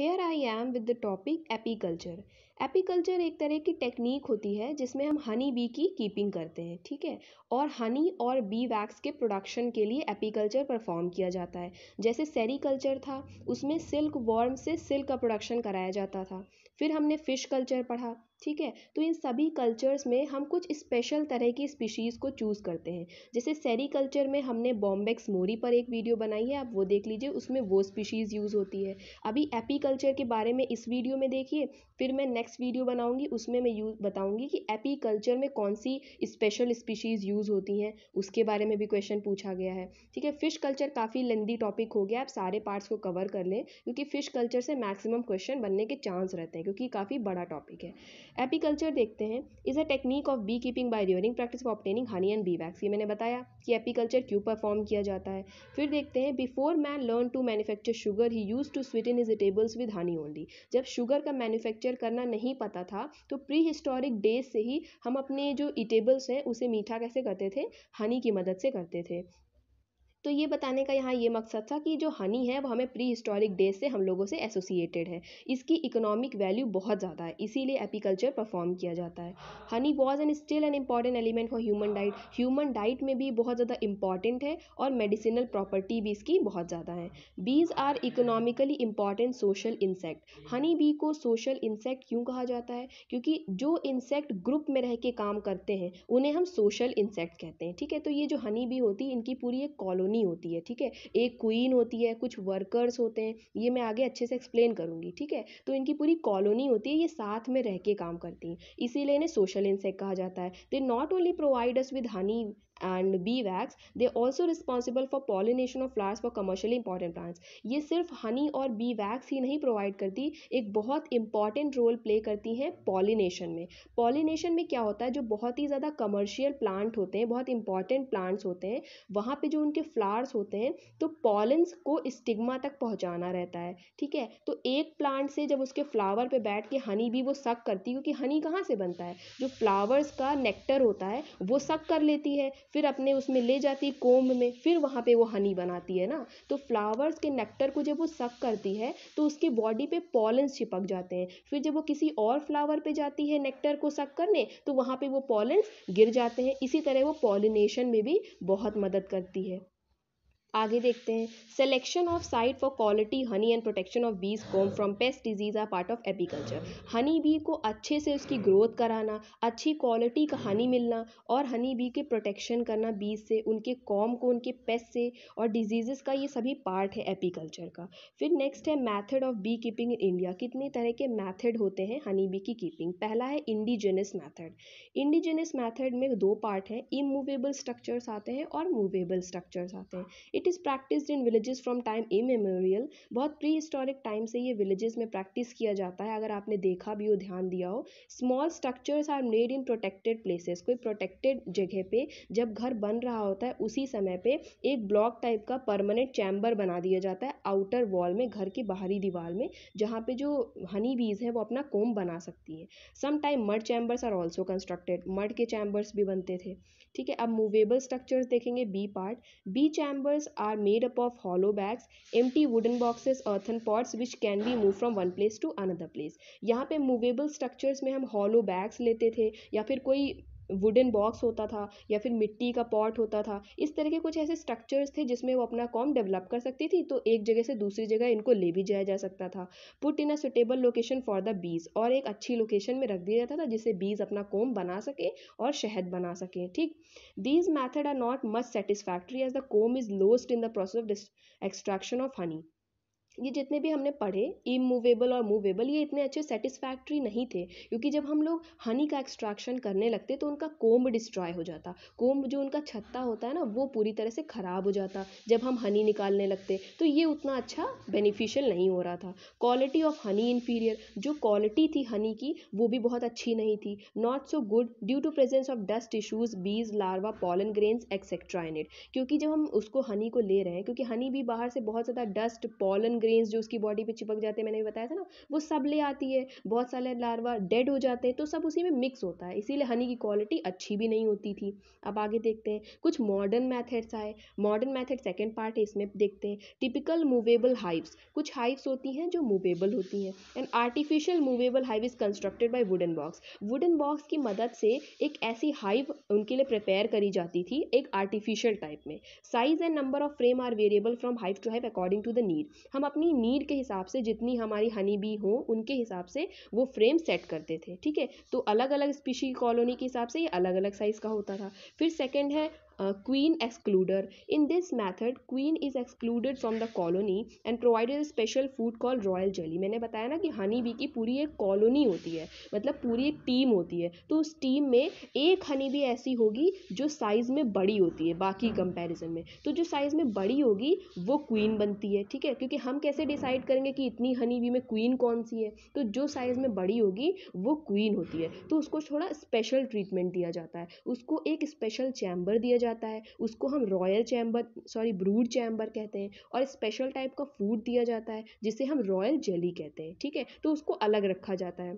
here I am with the topic apiculture. Apiculture एक तरह की टेक्निक होती है जिसमें हम हनी बी की कीपिंग करते हैं ठीक है और हनी और बी वैक्स के प्रोडक्शन के लिए एपिकल्चर परफॉर्म किया जाता है जैसे सेरीकल्चर था उसमें सिल्क वॉर्म से सिल्क का प्रोडक्शन कराया जाता था फिर हमने फ़िश कल्चर पढ़ा ठीक है तो इन सभी कल्चर्स में हम कुछ स्पेशल तरह की स्पीशीज़ को चूज़ करते हैं जैसे सेरीकल्चर में हमने बॉम्बेक्स मोरी पर एक वीडियो बनाई है आप वो देख लीजिए उसमें वो स्पीशीज़ यूज़ होती है अभी एपी के बारे में इस वीडियो में देखिए फिर मैं नेक्स्ट नेक्स्ट वीडियो बनाऊंगी उसमें मैं यूज बताऊंगी कि एपीकल्चर में कौन सी स्पेशल स्पीशीज़ यूज़ होती हैं उसके बारे में भी क्वेश्चन पूछा गया है ठीक है फिश कल्चर काफ़ी लेंदी टॉपिक हो गया आप सारे पार्ट्स को कवर कर लें क्योंकि फिश कल्चर से मैक्सिमम क्वेश्चन बनने के चांस रहते हैं क्योंकि काफ़ी बड़ा टॉपिक है एपीकल्चर देखते हैं is a technique of bee keeping by rearing practice for obtaining honey and bee wax ये मैंने बताया कि एपीकल्चर क्यों परफॉर्म किया जाता है फिर देखते हैं before man learn to manufacture sugar he use to sweeten his tables with honey only जब शुगर का मैन्युफैक्चर करना नहीं नहीं पता था तो प्री हिस्टोरिक डेज से ही हम अपने जो ईटेबल्स हैं उसे मीठा कैसे करते थे हनी की मदद से करते थे तो ये बताने का यहाँ ये मकसद था कि जो हनी है वो हमें प्री हिस्टोरिक डेज से हम लोगों से एसोसिएटेड है इसकी इकोनॉमिक वैल्यू बहुत ज़्यादा है इसीलिए एपीकल्चर परफॉर्म किया जाता है honey was and still an important element for human diet human diet में भी बहुत ज़्यादा इंपॉर्टेंट है और मेडिसिनल प्रॉपर्टी भी इसकी बहुत ज़्यादा है bees are economically important social insect honey bee को सोशल इंसेक्ट क्यों कहा जाता है क्योंकि जो इंसेक्ट ग्रुप में रह के काम करते हैं उन्हें हम सोशल इंसेक्ट कहते हैं ठीक है तो ये जो हनी बी होती है इनकी पूरी एक कॉलोनी कॉलोनी होती है ठीक है एक क्वीन होती है कुछ वर्कर्स होते हैं ये मैं आगे अच्छे से एक्सप्लेन करूँगी ठीक है तो इनकी पूरी कॉलोनी होती है ये साथ में रह के काम करती हैं इसीलिए इन्हें सोशल इंसेक्ट कहा जाता है they not only provide us with honey and bee wax they also responsible for pollination of flowers for commercially important plants ये सिर्फ हनी और बी वैक्स ही नहीं प्रोवाइड करती एक बहुत इंपॉर्टेंट रोल प्ले करती हैं पॉलिनेशन में पॉलिनेशन में क्या होता है जो बहुत ही ज़्यादा कमर्शियल प्लांट होते हैं बहुत इंपॉर्टेंट प्लांट्स होते हैं वहाँ पर जो उनके फ्लावर्स होते हैं तो पॉलेंस को स्टिग्मा तक पहुँचाना रहता है ठीक है तो एक प्लांट से जब उसके फ्लावर पे बैठ के हनी भी वो सक करती है क्योंकि हनी कहाँ से बनता है जो फ्लावर्स का नेक्टर होता है वो सक कर लेती है फिर अपने उसमें ले जाती है कोम्ब में फिर वहाँ पे वो हनी बनाती है ना तो फ्लावर्स के नेक्टर को जब वो सक करती है तो उसके बॉडी पे पॉलेंस चिपक जाते हैं फिर जब वो किसी और फ्लावर पे जाती है नेक्टर को सक करने तो वहाँ पे वो पॉलेंस गिर जाते हैं इसी तरह वो पॉलिनेशन में भी बहुत मदद करती है आगे देखते हैं selection of site for quality honey and protection of bees comb from pest disease are part of apiculture honey bee को अच्छे से उसकी ग्रोथ कराना अच्छी क्वालिटी का हनी मिलना और हनी बी के प्रोटेक्शन करना बीज से उनके कॉम को उनके पेस्ट से और डिजीजेस का ये सभी पार्ट है एपीकल्चर का फिर नेक्स्ट है method of bee keeping in India कितने तरह के मैथड होते हैं हनी बी की कीपिंग पहला है इंडिजिनस मैथड इंडिजिनस मैथड में दो पार्ट हैं इमूवेबल स्ट्रक्चर्स आते हैं और मूवेबल स्ट्रक्चर्स आते हैं it is practice in villages from time immemorial बहुत प्री हिस्टोरिक टाइम से ये विलेजेस में प्रैक्टिस किया जाता है अगर आपने देखा भी हो ध्यान दिया हो small structures are made in protected places कोई प्रोटेक्टेड जगह पे जब घर बन रहा होता है उसी समय पे एक ब्लॉक टाइप का परमानेंट चैम्बर बना दिया जाता है आउटर वॉल में घर की बाहरी दीवार में जहाँ पे जो हनी बीज है वो अपना कोम बना सकती है some time mud chambers are also constructed mud के चैम्बर्स भी बनते थे ठीक है अब मूवेबल स्ट्रक्चर्स देखेंगे B part B chambers are made up of hollow bags empty wooden boxes earthen pots which can be moved from one place to another place यहाँ पे मूवेबल स्ट्रक्चर्स में हम hollow bags लेते थे या फिर कोई वुडन बॉक्स होता था या फिर मिट्टी का पॉट होता था इस तरह के कुछ ऐसे स्ट्रक्चर्स थे जिसमें वो अपना कॉम डेवलप कर सकती थी तो एक जगह से दूसरी जगह इनको ले भी जाया जा सकता था put in a suitable location for the bees और एक अच्छी लोकेशन में रख दिया जाता था जिससे बीज अपना कॉम बना सके और शहद बना सके ठीक these method are not much satisfactory as the comb is lost in the process of extraction of honey ये जितने भी हमने पढ़े इमूवेबल और मूवेबल ये इतने अच्छे सेटिस्फैक्ट्री नहीं थे क्योंकि जब हम लोग हनी का एक्सट्रैक्शन करने लगते तो उनका कोम्ब डिस्ट्रॉय हो जाता कोम्ब जो उनका छत्ता होता है ना वो पूरी तरह से ख़राब हो जाता जब हम हनी निकालने लगते तो ये उतना अच्छा बेनिफिशियल नहीं हो रहा था क्वालिटी ऑफ हनी इन्फीरियर जो क्वालिटी थी हनी की वो भी बहुत अच्छी नहीं थी not so good due to presence of dust issues bees larva pollen grains etcetera in it क्योंकि जब हम उसको हनी को ले रहे हैं क्योंकि हनी भी बाहर से बहुत ज़्यादा डस्ट पॉलन ग्रेन्स जो उसकी बॉडी पे चिपक जाते हैं मैंने भी बताया था ना वो सब ले आती है बहुत सारे लार्वा डेड हो जाते हैं तो सब उसी में मिक्स होता है इसीलिए हनी की क्वालिटी अच्छी भी नहीं होती थी अब आगे देखते हैं कुछ मॉडर्न मैथड्स आए मॉडर्न मैथड सेकेंड पार्ट है इसमें देखते हैं टिपिकल मूवेबल हाइव्स कुछ हाइव्स होती हैं जो मूवेबल होती हैं and artificial movable hive is constructed by wooden box wooden box की मदद से एक ऐसी हाइव उनके लिए प्रिपेयर करी जाती थी एक आर्टिफिशियल टाइप में size and number of frame are variable from hive to hive according to the need हम अपनी नीड के हिसाब से जितनी हमारी हनी बी हो उनके हिसाब से वो फ्रेम सेट करते थे ठीक है तो अलग अलग स्पीशी कॉलोनी के हिसाब से ये अलग अलग साइज़ का होता था फिर सेकेंड है queen queen excluder. In this method, queen is excluded from the colony and provided a special food called royal jelly. मैंने बताया ना कि हनी बी की पूरी एक कॉलोनी होती है मतलब पूरी एक टीम होती है तो उस टीम में एक हनी बी ऐसी होगी जो साइज़ में बड़ी होती है बाकी कंपेरिजन में तो जो साइज़ में बड़ी होगी वो क्वीन बनती है ठीक है क्योंकि हम कैसे डिसाइड करेंगे कि इतनी हनी बी में क्वीन कौन सी है तो जो साइज़ में बड़ी होगी वो क्वीन होती है तो उसको थोड़ा स्पेशल ट्रीटमेंट दिया जाता है उसको एक स्पेशल चैम्बर दिया जाता जाता है उसको हम royal chamber sorry brood chamber कहते हैं और स्पेशल टाइप का फूड दिया जाता है जिसे हम रॉयल जेली कहते हैं ठीक है तो उसको अलग रखा जाता है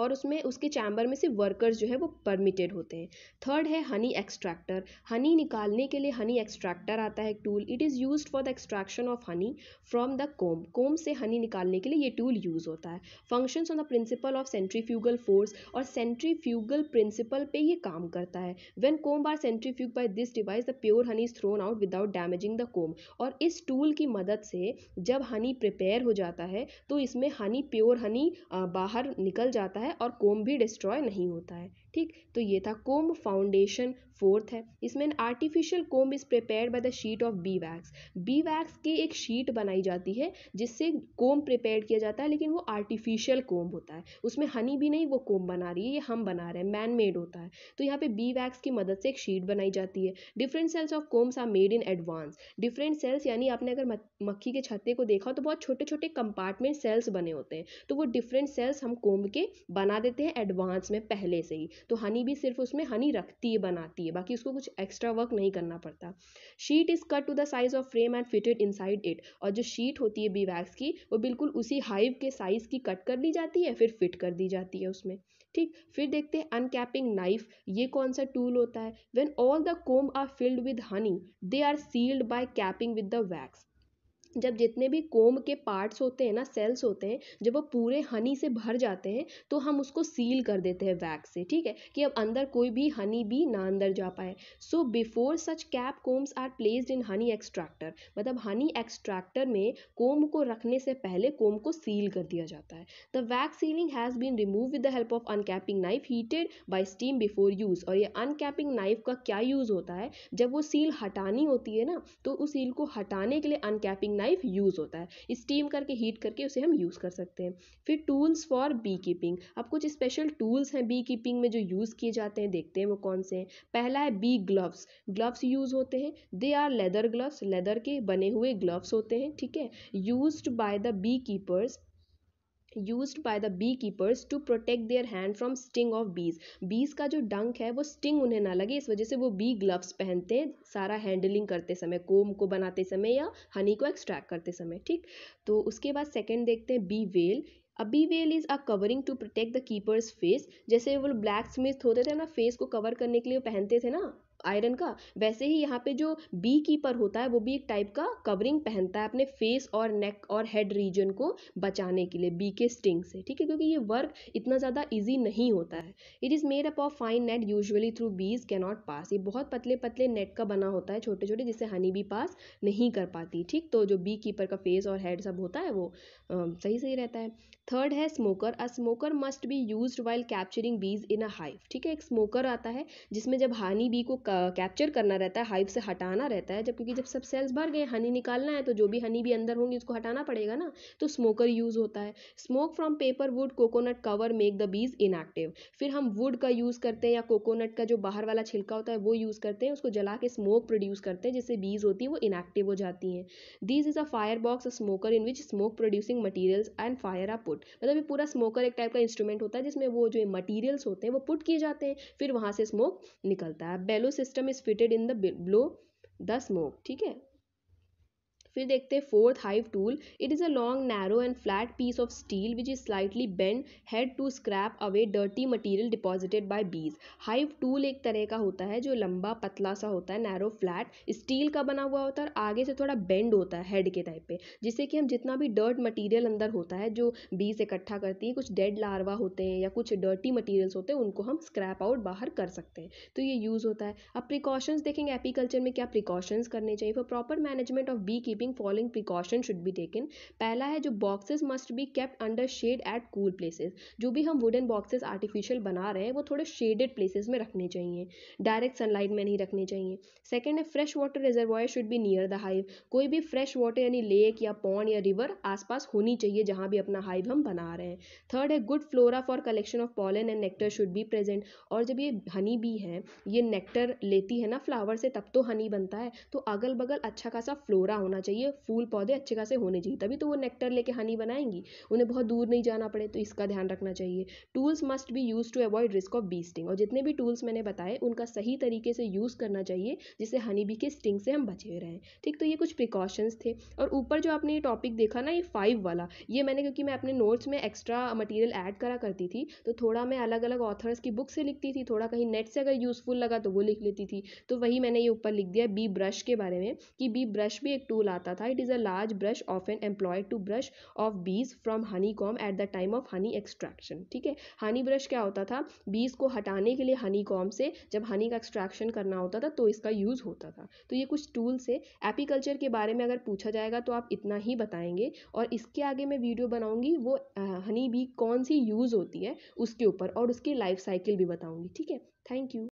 और उसमें उसके चैम्बर में सिर्फ वर्कर्स जो है वो परमिटेड होते हैं थर्ड है हनी एक्सट्रैक्टर हनी निकालने के लिए हनी एक्सट्रैक्टर आता है tool it is use for the extraction of honey from the comb comb से हनी निकालने के लिए ये टूल यूज़ होता है functions on the principle of centrifugal force और सेंट्रीफ्यूगल प्रिंसिपल पर यह काम करता है when comb bar centrifuge by this device the pure honey is thrown out without damaging the comb और इस टूल की मदद से जब हनी प्रिपेयर हो जाता है तो इसमें हनी प्योर हनी बाहर निकल जाता है है और कोम भी डिस्ट्रॉय नहीं होता है ठीक तो ये था कोम फाउंडेशन फोर्थ है इसमें artificial comb is prepare by the sheet of bee wax bee wax की एक शीट बनाई जाती है जिससे कोम प्रिपेयर किया जाता है लेकिन वो आर्टिफिशियल कोम होता है उसमें हनी भी नहीं वो कोम बना रही है ये हम बना रहे हैं मैन मेड होता है तो यहाँ पे बी वैक्स की मदद से एक शीट बनाई जाती है different cells of combs are made in advance different cells यानी आपने अगर मक्खी के छत्ते को देखा तो बहुत छोटे छोटे कंपार्टमेंट सेल्स बने होते हैं तो वो डिफरेंट सेल्स हम कोम के बना देते हैं एडवांस में पहले से ही तो हनी भी सिर्फ उसमें हनी रखती है बनाती है बाकी उसको कुछ एक्स्ट्रा वर्क नहीं करना पड़ता sheet is cut to the size of frame and fitted side it और जो शीट होती है बीवैक्स की वो बिल्कुल उसी हाइव के साइज़ की कट कर ली जाती है फिर फिट कर दी जाती है उसमें ठीक फिर देखते हैं अनकैपिंग नाइफ ये कौन सा टूल होता है when all the comb are filled with honey they are sealed by capping with the wax जब जितने भी कोम्ब के पार्ट्स होते हैं ना सेल्स होते हैं जब वो पूरे हनी से भर जाते हैं तो हम उसको सील कर देते हैं वैक्स से ठीक है कि अब अंदर कोई भी हनी भी ना अंदर जा पाए so before such cap combs are placed in honey extractor मतलब हनी एक्सट्रैक्टर में कोम्ब को रखने से पहले कोम्ब को सील कर दिया जाता है the wax sealing has been remove with the help of uncapping knife heated by steam before use और ये अनकैपिंग नाइफ का क्या यूज़ होता है जब वो सील हटानी होती है ना तो उस सील को हटाने के लिए अनकैपिंग नाइफ यूज़ होता है स्टीम करके हीट करके उसे हम यूज़ कर सकते हैं फिर टूल्स फॉर बी कीपिंग अब कुछ स्पेशल टूल्स हैं बी कीपिंग में जो यूज़ किए जाते हैं देखते हैं वो कौन से हैं पहला है बी ग्लव्स ग्लव्स यूज़ होते हैं they are leather gloves leather के बने हुए ग्लव्स होते हैं ठीक है use by the bee keepers use by the bee keepers to protect their hand from sting of bees bees का जो डंक है वो स्टिंग उन्हें ना लगे इस वजह से वो बी ग्लव्स पहनते हैं सारा हैंडलिंग करते समय कोम को बनाते समय या हनी को एक्सट्रैक्ट करते समय ठीक तो उसके बाद सेकेंड देखते हैं bee veil a bee veil is a covering to protect the keepers face जैसे वो ब्लैक स्मिथ होते थे ना फेस को कवर करने के लिए पहनते थे ना आयरन का वैसे ही यहाँ पे जो बी कीपर होता है वो भी एक टाइप का कवरिंग पहनता है अपने फेस और नेक और हेड रीजन को बचाने के लिए बी के स्टिंग से ठीक है क्योंकि ये वर्क इतना ज़्यादा ईजी नहीं होता है it is made up of fine net usually through bees not pass ये बहुत पतले पतले नेट का बना होता है छोटे छोटे जिससे हनी भी पास नहीं कर पाती ठीक तो जो बी कीपर का फेस और हेड सब होता है वो आ, सही सही रहता है थर्ड है smoker a smoker must be use while capturing bees in a hive ठीक है एक स्मोकर आता है जिसमें जब हानी बी को कैप्चर करना रहता है हाइव से हटाना रहता है जब क्योंकि जब सब सेल्स भर गए हनी निकालना है तो जो भी हनी भी अंदर होंगी उसको हटाना पड़ेगा ना तो स्मोकर यूज़ होता है smoke from paper wood coconut cover make the bees inactive फिर हम वुड का यूज़ करते हैं या कोकोनट का जो बाहर वाला छिलका होता है वो यूज़ करते हैं उसको जला के स्मोक प्रोड्यूस करते हैं जिससे बीज होती है वो इनएक्टिव हो जाती हैं this is a fire box a smoker in which smoke producing materials and fire are put मतलब ये पूरा स्मोकर एक टाइप का इंस्ट्रूमेंट होता है जिसमें वो जो मटीरियल्स होते हैं वो पुट किए जाते हैं फिर वहाँ से स्मोक निकलता है बेलो system is fitted in the below the smoke ठीक है फिर देखते हैं fourth hive tool it is a long narrow and flat piece of steel which is slightly bend head to scrap away dirty material deposited by bees hive tool एक तरह का होता है जो लंबा पतला सा होता है नैरो फ्लैट स्टील का बना हुआ होता है और आगे से थोड़ा बेंड होता है हेड के टाइप पे जिससे कि हम जितना भी डर्ट मटीरियल अंदर होता है जो बीज इकट्ठा करती है कुछ डेड लार्वा होते हैं या कुछ डर्टी मटीरियल्स होते हैं उनको हम स्क्रैप आउट बाहर कर सकते हैं तो ये यूज़ होता है अब प्रिकॉशंस देखेंगे एपीकल्चर में क्या प्रिकॉशंस करने चाहिए for proper management of bee keeping keeping following precaution should be taken पहला है जो boxes must be kept under shade at cool places जो भी हम वुडन बॉक्सेस आर्टिफिशियल बना रहे हैं वो थोड़े शेडेड प्लेसेस में रखने चाहिए डायरेक्ट सनलाइट में नहीं रखने चाहिए सेकेंड है fresh water reservoir should be near the hive कोई भी फ्रेश वाटर यानी लेक या पॉन्ड या रिवर आसपास होनी चाहिए जहाँ भी अपना हाइव हम बना रहे हैं थर्ड है good flora for collection of pollen and nectar should be present और जब ये हनी भी है ये नेक्टर लेती है ना फ्लावर से तब तो हनी बनता है तो अगल बगल अच्छा खासा फ्लोरा होना चाहिए चाहिए फूल पौधे अच्छे खासे होने चाहिए तभी तो वो नेक्टर लेके हनी बनाएंगी उन्हें बहुत दूर नहीं जाना पड़े तो इसका ध्यान रखना चाहिए tools must be use to avoid risk of bee sting और जितने भी टूल्स मैंने बताए उनका सही तरीके से यूज़ करना चाहिए जिससे हनी बी के स्टिंग से हम बचे रहें ठीक तो ये कुछ प्रिकॉशंस थे और ऊपर जो आपने ये टॉपिक देखा ना ये फाइव वाला ये मैंने क्योंकि मैं अपने नोट्स में एक्स्ट्रा मटेरियल ऐड करा करती थी तो थोड़ा मैं अलग अलग ऑथर्स की बुक से लिखती थी थोड़ा कहीं नेट से अगर यूज़फुल लगा तो वो लिख लेती थी तो वही मैंने ये ऊपर लिख दिया बी ब्रश के बारे में कि बी ब्रश भी एक टूल आता आता था it is a large brush of an often to brush off bees from honeycomb at the time of honey extraction ठीक है हनी ब्रश क्या होता था बीज को हटाने के लिए हनी कॉम से जब हनी का एक्सट्रैक्शन करना होता था तो इसका यूज़ होता था तो ये कुछ टूल्स है एपीकल्चर के बारे में अगर पूछा जाएगा तो आप इतना ही बताएंगे और इसके आगे मैं वीडियो बनाऊंगी वो हनी बी कौन सी यूज़ होती है उसके ऊपर और उसकी लाइफ साइकिल भी बताऊंगी ठीक है थैंक यू